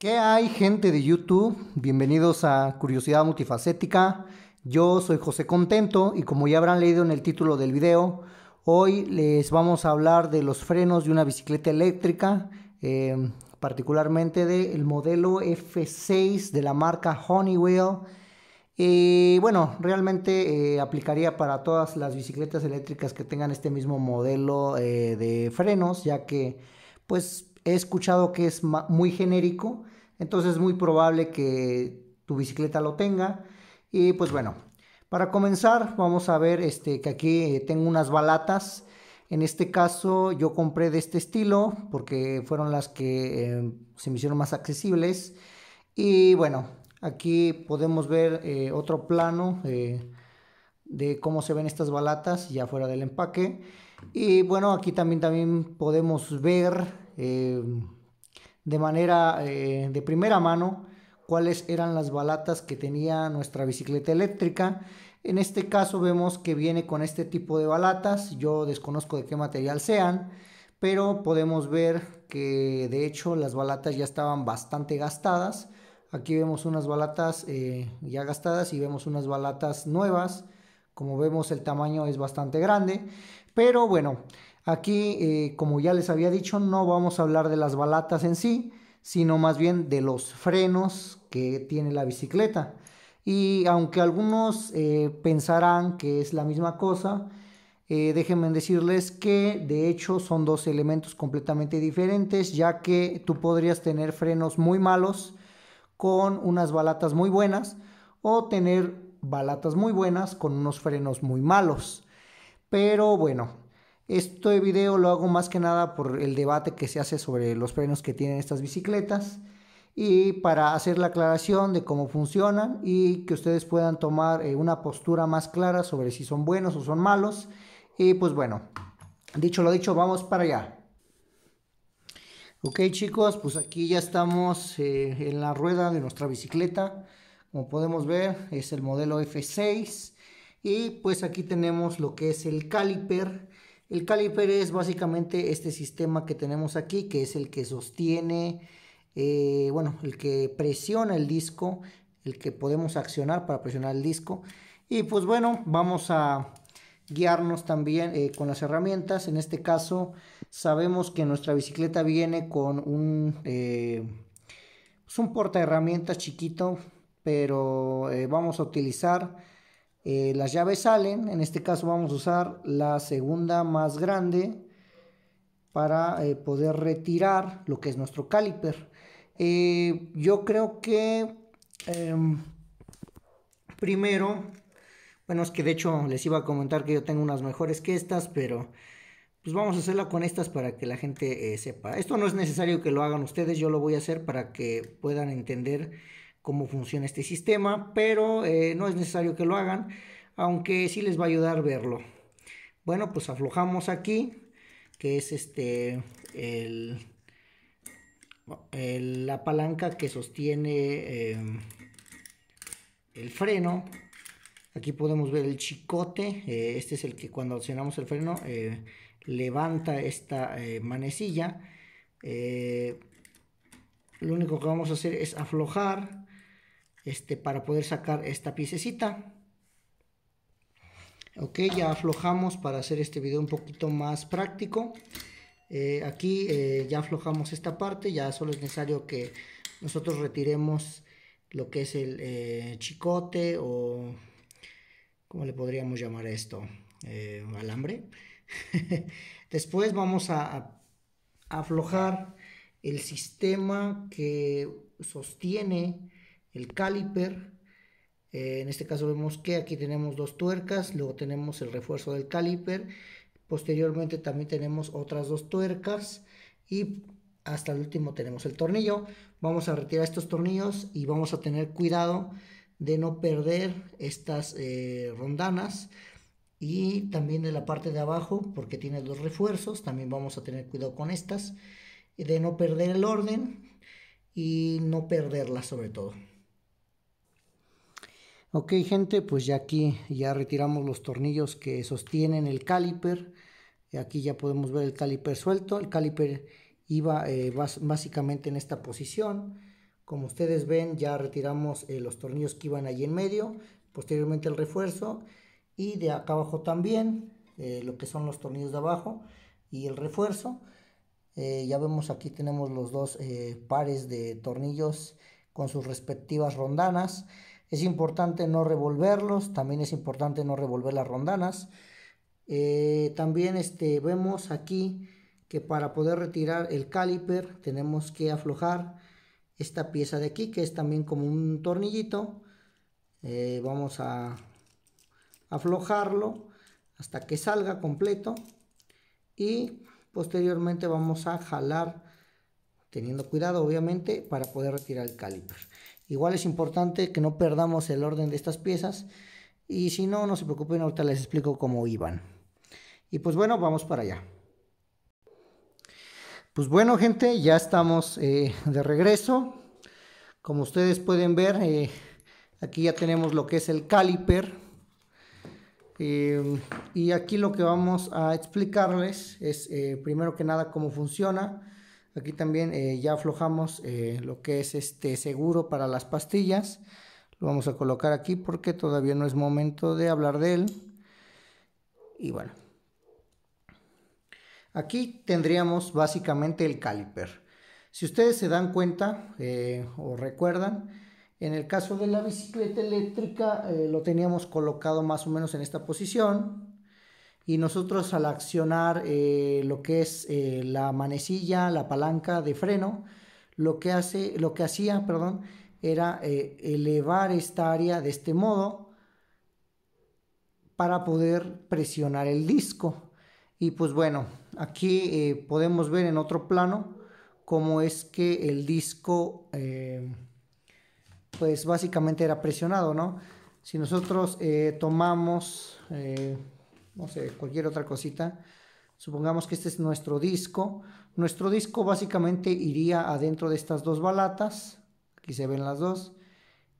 ¿Qué hay gente de YouTube? Bienvenidos a Curiosidad Multifacética. Yo soy José Contento y como ya habrán leído en el título del video, hoy les vamos a hablar de los frenos de una bicicleta eléctrica, eh, particularmente del modelo F6 de la marca Honeywell. Y bueno, realmente eh, aplicaría para todas las bicicletas eléctricas que tengan este mismo modelo eh, de frenos, ya que pues he escuchado que es muy genérico entonces es muy probable que tu bicicleta lo tenga. Y pues bueno, para comenzar vamos a ver este, que aquí eh, tengo unas balatas. En este caso yo compré de este estilo porque fueron las que eh, se me hicieron más accesibles. Y bueno, aquí podemos ver eh, otro plano de cómo se ven estas balatas ya fuera del empaque. Y bueno, aquí también, también podemos ver de manera eh, de primera mano cuáles eran las balatas que tenía nuestra bicicleta eléctrica. En este caso vemos que viene con este tipo de balatas, yo desconozco de qué material sean, pero podemos ver que de hecho las balatas ya estaban bastante gastadas. Aquí vemos unas balatas eh, ya gastadas y vemos unas balatas nuevas. Como vemos el tamaño es bastante grande, pero bueno, Aquí, eh, como ya les había dicho, no vamos a hablar de las balatas en sí, sino más bien de los frenos que tiene la bicicleta. Y aunque algunos eh, pensarán que es la misma cosa, eh, déjenme decirles que de hecho son dos elementos completamente diferentes, ya que tú podrías tener frenos muy malos con unas balatas muy buenas o tener balatas muy buenas con unos frenos muy malos. Pero bueno, este video lo hago más que nada por el debate que se hace sobre los frenos que tienen estas bicicletas y para hacer la aclaración de cómo funcionan y que ustedes puedan tomar eh, una postura más clara sobre si son buenos o son malos. Y pues bueno, dicho lo dicho, vamos para allá. Ok chicos, pues aquí ya estamos eh, en la rueda de nuestra bicicleta. Como podemos ver es el modelo F6 y pues aquí tenemos lo que es el caliper el caliper es básicamente este sistema que tenemos aquí, que es el que sostiene, eh, bueno, el que presiona el disco, el que podemos accionar para presionar el disco. Y pues bueno, vamos a guiarnos también eh, con las herramientas. En este caso, sabemos que nuestra bicicleta viene con un, eh, pues portaherramientas un porta herramientas chiquito, pero vamos a utilizar eh, las llaves salen, en este caso vamos a usar la segunda más grande para eh, poder retirar lo que es nuestro caliper. Eh, yo creo que em, primero, bueno es que de hecho les iba a comentar que yo tengo unas mejores que estas, pero pues vamos a hacerla con estas para que la gente sepa. Esto no es necesario que lo hagan ustedes, yo lo voy a hacer para que puedan entender cómo funciona este sistema, pero eh, no es necesario que lo hagan, aunque sí les va a ayudar verlo. Bueno, pues aflojamos aquí, que es este el, la palanca que sostiene em, el freno. Aquí podemos ver el chicote, eh, este es el que cuando accionamos el freno eh, levanta esta manecilla lo único que vamos a hacer es aflojar este, para poder sacar esta piececita. Ok, ya aflojamos para hacer este video un poquito más práctico. Eh, aquí eh, ya aflojamos esta parte, ya solo es necesario que nosotros retiremos lo que es el eh, chicote o, ¿cómo le podríamos llamar esto? alambre. Después vamos a aflojar el sistema que sostiene el caliper. Eh, en este caso vemos que aquí tenemos dos tuercas, luego tenemos el refuerzo del caliper. Posteriormente también tenemos otras dos tuercas y hasta el último tenemos el tornillo. Vamos a retirar estos tornillos y vamos a tener cuidado de no perder estas eh, rondanas y también de la parte de abajo porque tiene dos refuerzos también vamos a tener cuidado con estas de no perder el orden y no perderlas sobre todo Ok gente, pues ya aquí ya retiramos los tornillos que sostienen el caliper. Aquí ya podemos ver el caliper suelto. El caliper iba eh, básicamente en esta posición. Como ustedes ven ya retiramos eh, los tornillos que iban allí en medio. Posteriormente el refuerzo. Y de acá abajo también eh, lo que son los tornillos de abajo y el refuerzo. ya vemos aquí tenemos los dos pares de tornillos con sus respectivas rondanas. Es importante no revolverlos, también es importante no revolver las rondanas. Eh, también este, vemos aquí que para poder retirar el caliper tenemos que aflojar esta pieza de aquí que es también como un tornillito. Eh, vamos a aflojarlo hasta que salga completo y posteriormente vamos a jalar teniendo cuidado obviamente para poder retirar el caliper. Igual es importante que no perdamos el orden de estas piezas y si no, no se preocupen, ahorita les explico cómo iban. Y pues bueno, vamos para allá. Pues bueno gente, ya estamos eh, de regreso. Como ustedes pueden ver, eh, aquí ya tenemos lo que es el caliper. Eh, y aquí lo que vamos a explicarles es primero que nada cómo funciona Aquí también eh, ya aflojamos eh, lo que es este seguro para las pastillas. Lo vamos a colocar aquí porque todavía no es momento de hablar de él. Y bueno. Aquí tendríamos básicamente el caliper. Si ustedes se dan cuenta eh, o recuerdan, en el caso de la bicicleta eléctrica lo teníamos colocado más o menos en esta posición y nosotros al accionar eh, lo que es eh, la manecilla, la palanca de freno, lo que, hace, lo que hacía perdón, era eh, elevar esta área de este modo para poder presionar el disco. Y pues bueno, aquí podemos ver en otro plano cómo es que el disco pues básicamente era presionado, ¿no? Si nosotros tomamos no sé, cualquier otra cosita. Supongamos que este es nuestro disco. Nuestro disco básicamente iría adentro de estas dos balatas. Aquí se ven las dos.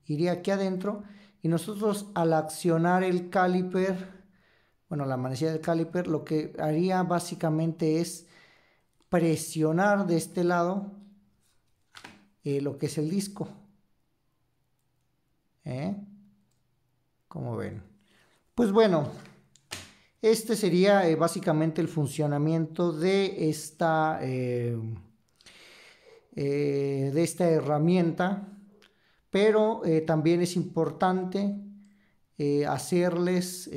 Iría aquí adentro. Y nosotros al accionar el caliper, bueno, la manecilla del caliper, lo que haría básicamente es presionar de este lado eh, lo que es el disco. ¿Eh? Como ven. Pues bueno, este sería eh, básicamente el funcionamiento de esta, eh, eh, de esta herramienta, pero también es importante hacerles,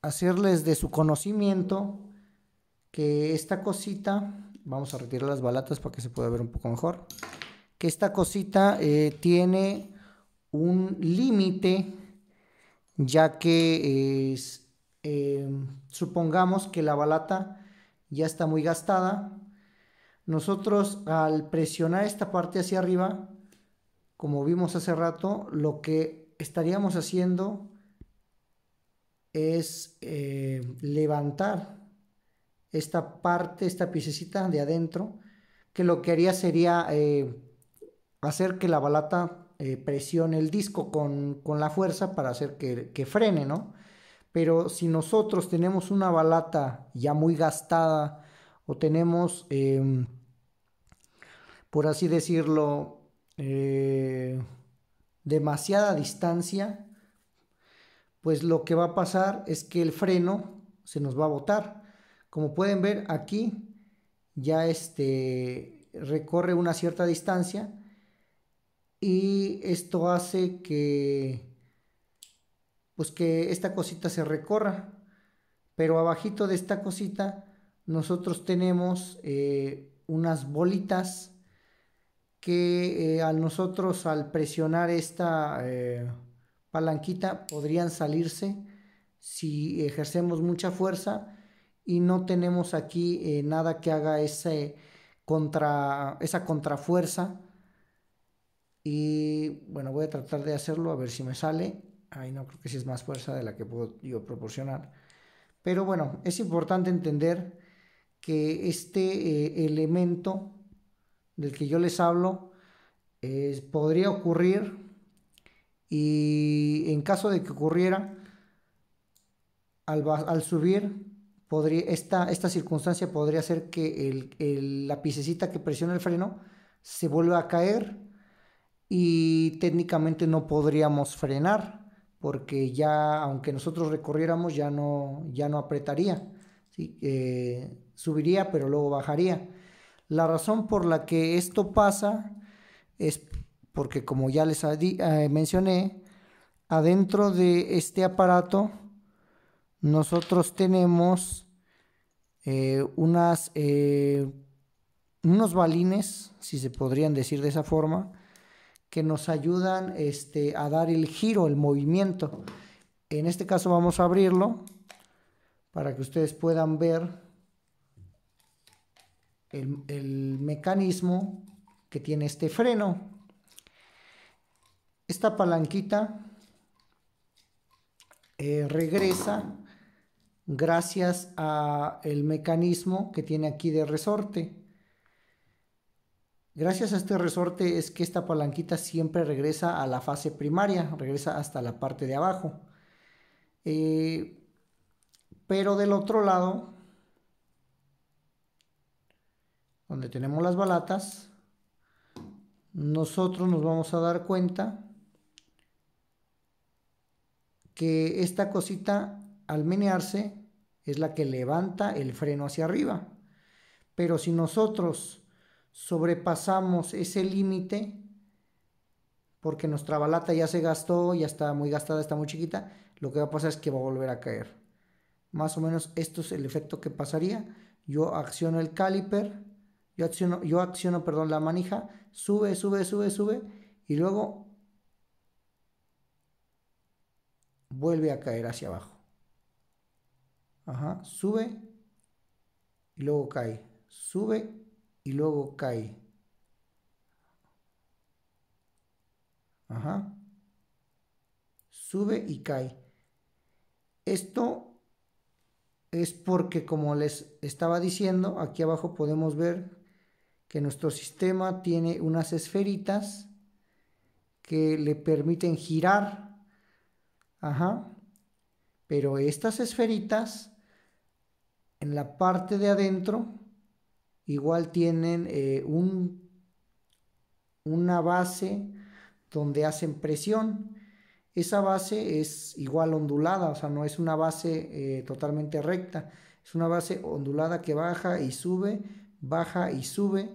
hacerles de su conocimiento que esta cosita, vamos a retirar las balatas para que se pueda ver un poco mejor, que esta cosita tiene un límite ya que em, supongamos que la balata ya está muy gastada, nosotros al presionar esta parte hacia arriba, como vimos hace rato, lo que estaríamos haciendo es eh, levantar esta parte, esta piececita de adentro, que lo que haría sería eh, hacer que la balata eh, presione el disco con, la fuerza para hacer que, frene, ¿no? Pero si nosotros tenemos una balata ya muy gastada o tenemos, em, por así decirlo, eh, demasiada distancia, pues lo que va a pasar es que el freno se nos va a botar. Como pueden ver aquí, ya este recorre una cierta distancia y esto hace que pues que esta cosita se recorra pero abajito de esta cosita nosotros tenemos eh, unas bolitas que eh, a nosotros al presionar esta eh, palanquita podrían salirse si ejercemos mucha fuerza y no tenemos aquí nada que haga ese contra, esa contrafuerza y bueno, voy a tratar de hacerlo a ver si me sale. Ahí no creo que si es más fuerza de la que puedo yo proporcionar. Pero bueno, es importante entender que este eh, elemento del que yo les hablo podría ocurrir y en caso de que ocurriera, al, subir, esta, circunstancia podría hacer que la picecita que presiona el freno se vuelva a caer y técnicamente no podríamos frenar porque ya aunque nosotros recorriéramos ya no, ya no apretaría, eh, subiría pero luego bajaría. La razón por la que esto pasa es porque como ya les eh, mencioné, adentro de este aparato nosotros tenemos eh, unas, unos balines, si se podrían decir de esa forma, nos ayudan este, a dar el giro, el movimiento. En este caso vamos a abrirlo para que ustedes puedan ver el, mecanismo que tiene este freno. Esta palanquita eh, regresa gracias a el mecanismo que tiene aquí de resorte. Gracias a este resorte es que esta palanquita siempre regresa a la fase primaria, regresa hasta la parte de abajo. Eh, pero del otro lado, donde tenemos las balatas, nosotros nos vamos a dar cuenta que esta cosita al menearse es la que levanta el freno hacia arriba. Pero si nosotros sobrepasamos ese límite porque nuestra balata ya se gastó, ya está muy gastada, está muy chiquita, lo que va a pasar es que va a volver a caer. Más o menos esto es el efecto que pasaría. Yo acciono el caliper, yo acciono, yo acciono perdón, la manija, sube, sube, sube, sube, y luego vuelve a caer hacia abajo. Ajá, sube y luego cae. Sube y luego cae. Sube y cae. Esto es porque, como les estaba diciendo, aquí abajo podemos ver que nuestro sistema tiene unas esferitas que le permiten girar. Pero estas esferitas en la parte de adentro igual tienen eh, un, una base donde hacen presión. Esa base es igual ondulada, o sea, no es una base eh, totalmente recta, es una base ondulada que baja y sube, baja y sube.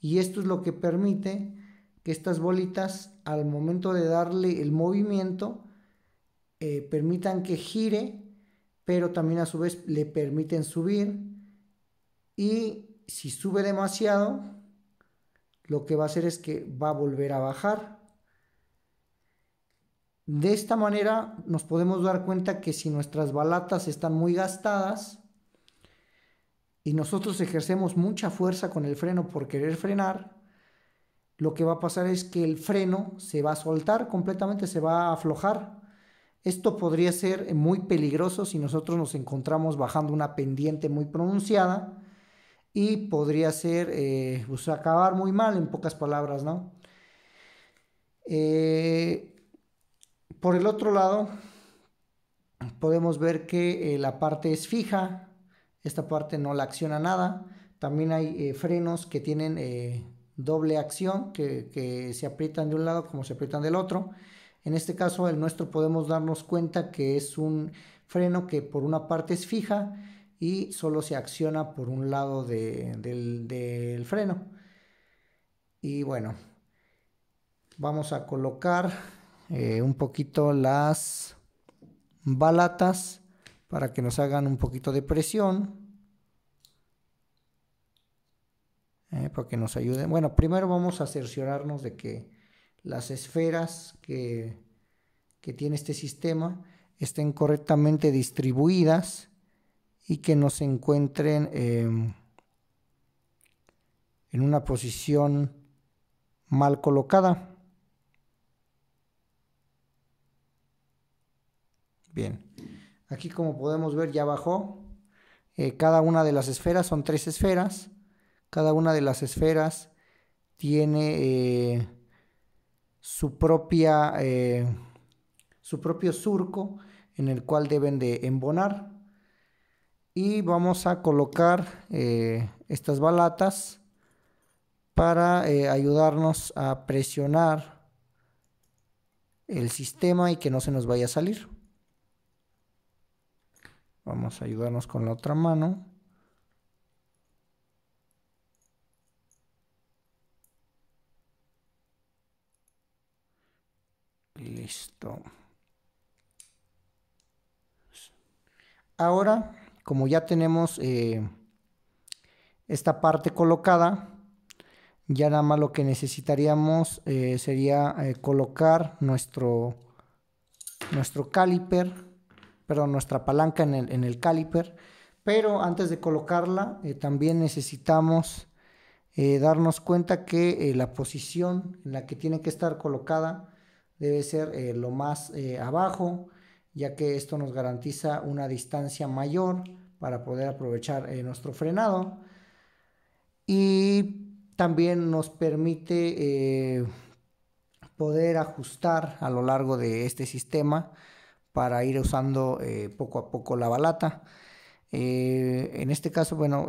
Y esto es lo que permite que estas bolitas, al momento de darle el movimiento, eh, permitan que gire, pero también a su vez le permiten subir y si sube demasiado, lo que va a hacer es que va a volver a bajar. De esta manera nos podemos dar cuenta que si nuestras balatas están muy gastadas y nosotros ejercemos mucha fuerza con el freno por querer frenar, lo que va a pasar es que el freno se va a soltar completamente, se va a aflojar. Esto podría ser muy peligroso si nosotros nos encontramos bajando una pendiente muy pronunciada y podría ser, eh, pues, acabar muy mal en pocas palabras, ¿no? Eh, por el otro lado, podemos ver que eh, la parte es fija, esta parte no la acciona nada, también hay frenos que tienen doble acción, que, que se aprietan de un lado como se aprietan del otro. En este caso, el nuestro podemos darnos cuenta que es un freno que por una parte es fija y solo se acciona por un lado del, freno. Y bueno, vamos a colocar eh, un poquito las balatas para que nos hagan un poquito de presión. Eh, para que nos ayuden. Bueno, primero vamos a cerciorarnos de que las esferas que, que tiene este sistema estén correctamente distribuidas y que no se encuentren em, en una posición mal colocada. Bien, aquí como podemos ver ya bajó. Eh, cada una de las esferas son tres esferas. Cada una de las esferas tiene eh, su propia eh, su propio surco en el cual deben de embonar y vamos a colocar eh, estas balatas para eh, ayudarnos a presionar el sistema y que no se nos vaya a salir. Vamos a ayudarnos con la otra mano. Listo. Ahora como ya tenemos eh, esta parte colocada, ya nada más lo que necesitaríamos eh, sería eh, colocar nuestro, nuestro caliper, perdón, nuestra palanca en el, en caliper. Pero antes de colocarla, también necesitamos darnos cuenta que la posición en la que tiene que estar colocada debe ser lo más abajo ya que esto nos garantiza una distancia mayor para poder aprovechar eh, nuestro frenado y también nos permite eh, poder ajustar a lo largo de este sistema para ir usando eh, poco a poco la balata. en este caso, bueno,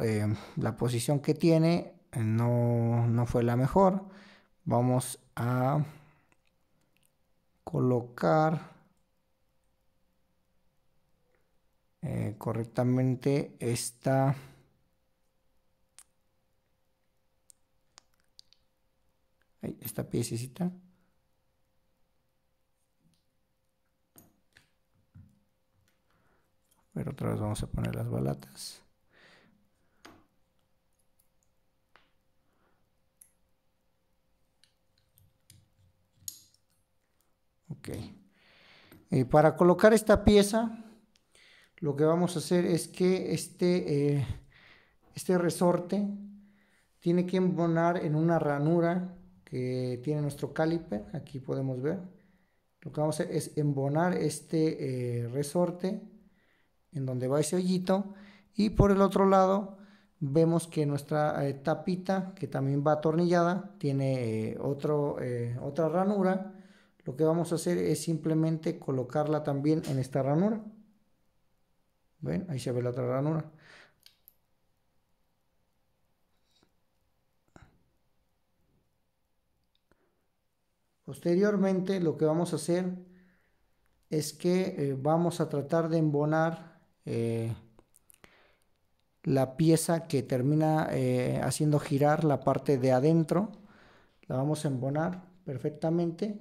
la posición que tiene no, no fue la mejor. Vamos a colocar eh, correctamente esta... Esta piececita. Pero otra vez vamos a poner las balatas. Ok. y eh, para colocar esta pieza, lo que vamos a hacer es que este, eh, este resorte tiene que embonar en una ranura que tiene nuestro caliper, aquí podemos ver. Lo que vamos a hacer es embonar este eh, resorte en donde va ese hoyito y por el otro lado vemos que nuestra eh, tapita que también va atornillada tiene otro, otra ranura lo que vamos a hacer es simplemente colocarla también en esta ranura Ahí se ve la otra ranura. Posteriormente lo que vamos a hacer es que eh, vamos a tratar de embonar eh, la pieza que termina eh, haciendo girar la parte de adentro. La vamos a embonar perfectamente.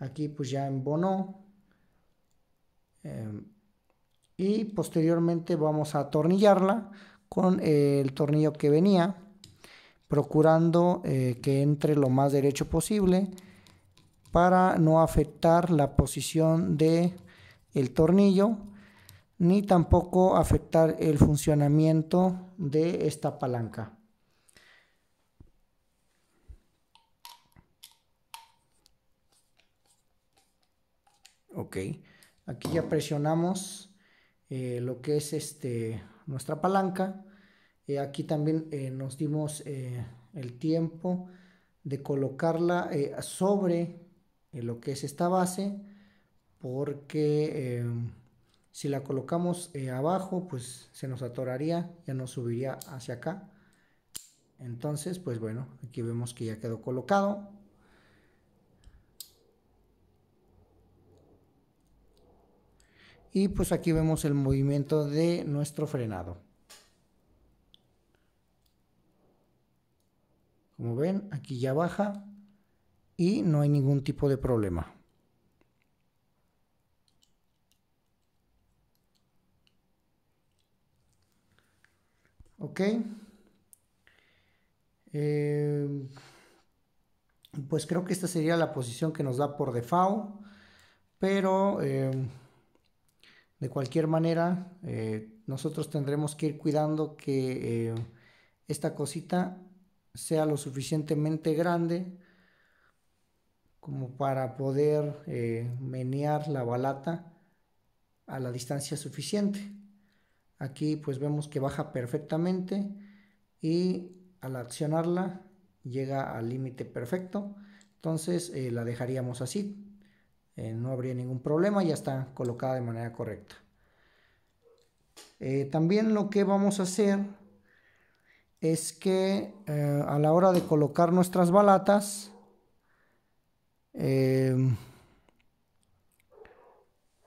Aquí pues ya embonó. Em, y posteriormente vamos a atornillarla con eh, el tornillo que venía procurando eh, que entre lo más derecho posible para no afectar la posición de el tornillo ni tampoco afectar el funcionamiento de esta palanca ok aquí ya presionamos eh, lo que es este, nuestra palanca. Eh, aquí también eh, nos dimos el tiempo de colocarla sobre lo que es esta base porque em, si la colocamos abajo pues se nos atoraría, ya no subiría hacia acá. Entonces pues bueno, aquí vemos que ya quedó colocado. Y pues aquí vemos el movimiento de nuestro frenado. Como ven, aquí ya baja y no hay ningún tipo de problema. Ok. Eh, pues creo que esta sería la posición que nos da por default. Pero eh, de cualquier manera, eh, nosotros tendremos que ir cuidando que eh, esta cosita sea lo suficientemente grande como para poder eh, menear la balata a la distancia suficiente. Aquí pues vemos que baja perfectamente y al accionarla llega al límite perfecto. Entonces la dejaríamos así. Eh, no habría ningún problema, ya está colocada de manera correcta. Eh, también lo que vamos a hacer es que eh, a la hora de colocar nuestras balatas,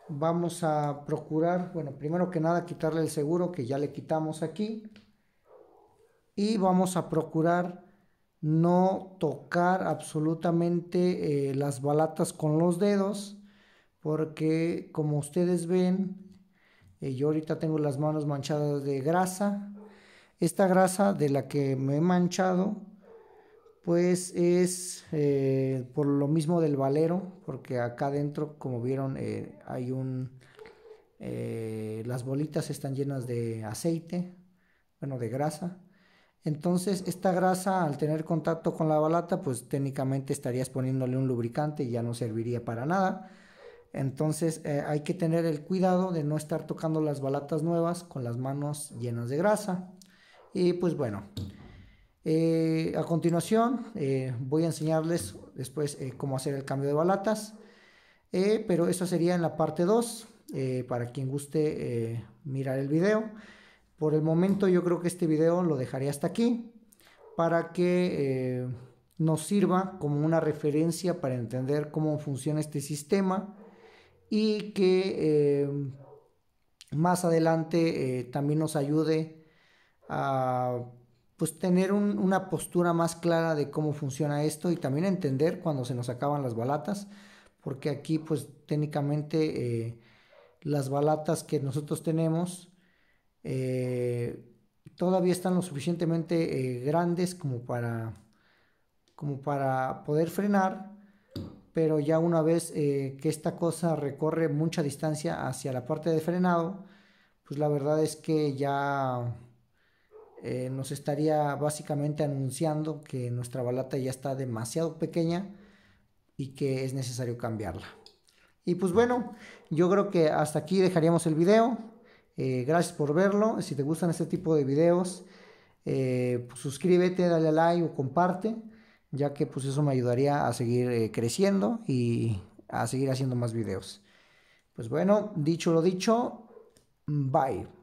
vamos a procurar, bueno, primero que nada quitarle el seguro que ya le quitamos aquí y vamos a procurar no tocar absolutamente eh, las balatas con los dedos porque como ustedes ven eh, yo ahorita tengo las manos manchadas de grasa esta grasa de la que me he manchado pues es eh, por lo mismo del valero porque acá adentro como vieron hay un las bolitas están llenas de aceite bueno de grasa entonces, esta grasa al tener contacto con la balata, pues técnicamente estarías poniéndole un lubricante y ya no serviría para nada. Entonces, eh, hay que tener el cuidado de no estar tocando las balatas nuevas con las manos llenas de grasa. Y pues bueno, eh, a continuación eh, voy a enseñarles después cómo hacer el cambio de balatas. pero eso sería en la parte 2, para quien guste mirar el video. Por el momento yo creo que este video lo dejaré hasta aquí para que eh, nos sirva como una referencia para entender cómo funciona este sistema y que eh, más adelante eh, también nos ayude a pues tener una postura más clara de cómo funciona esto y también entender cuando se nos acaban las balatas porque aquí pues técnicamente las balatas que nosotros tenemos eh, todavía están lo suficientemente eh, grandes como para, como para poder frenar, pero ya una vez eh, que esta cosa recorre mucha distancia hacia la parte de frenado, pues la verdad es que ya nos estaría básicamente anunciando que nuestra balata ya está demasiado pequeña y que es necesario cambiarla. Y pues bueno, yo creo que hasta aquí dejaríamos el video. Eh, gracias por verlo. Si te gustan este tipo de videos, eh, pues suscríbete, dale a like o comparte, ya que pues eso me ayudaría a seguir eh, creciendo y a seguir haciendo más videos. Pues bueno, dicho lo dicho, bye.